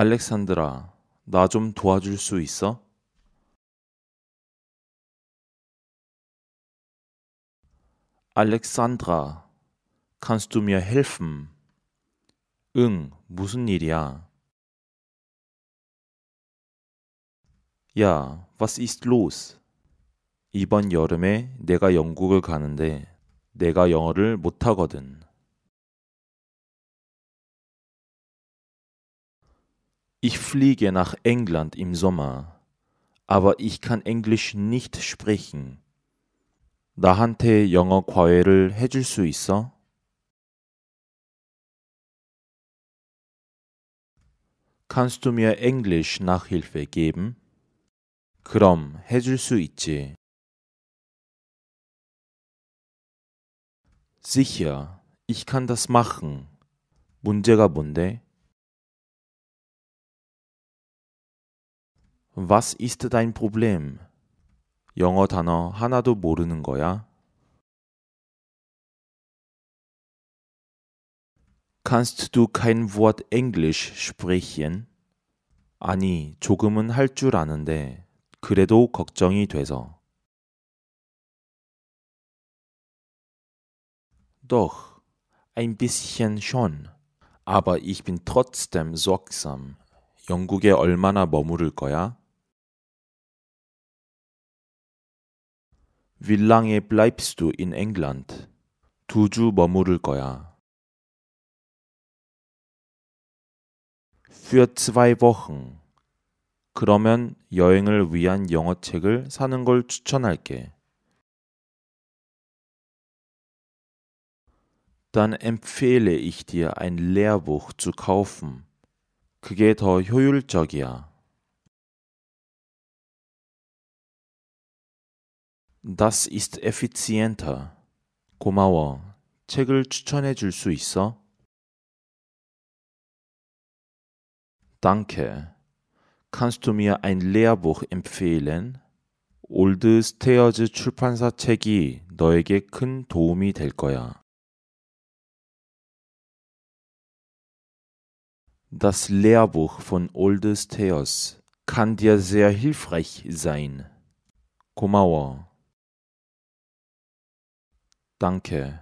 알렉산드라, 나 좀 도와줄 수 있어? 알렉산드라, kannst du mir helfen? 응, 무슨 일이야? 야, was ist los? 이번 여름에 내가 영국을 가는데 내가 영어를 못하거든. Ich fliege nach England im Sommer, aber ich kann Englisch nicht sprechen. 나한테 영어 과외를 해줄 수 있어? Kannst du mir Englisch Nachhilfe geben? 그럼 해줄 수 있지. Sicher, ich kann das machen. 문제가 뭔데? Was ist dein Problem? 영어 단어 하나도 모르는 거야? Kannst du kein Wort Englisch sprechen? 아니, 조금은 할 줄 아는데 그래도 걱정이 돼서. Doch, ein bisschen schon. Aber ich bin trotzdem sorgsam. 영국에 얼마나 머무를 거야? Wie lange bleibst du in England? 두 주 머무를 거야. Für zwei Wochen. 그러면 여행을 위한 영어책을 사는 걸 추천할게. Dann empfehle ich dir ein Lehrbuch zu kaufen. 그게 더 효율적이야. Das ist effizienter. 고마워. 책을 추천해 줄 수 있어? Danke. Kannst du mir ein Lehrbuch empfehlen? 올드 스테어즈 출판사 책이 너에게 큰 도움이 될 거야. Das Lehrbuch von Old Steos kann dir sehr hilfreich sein. 고마워. Danke.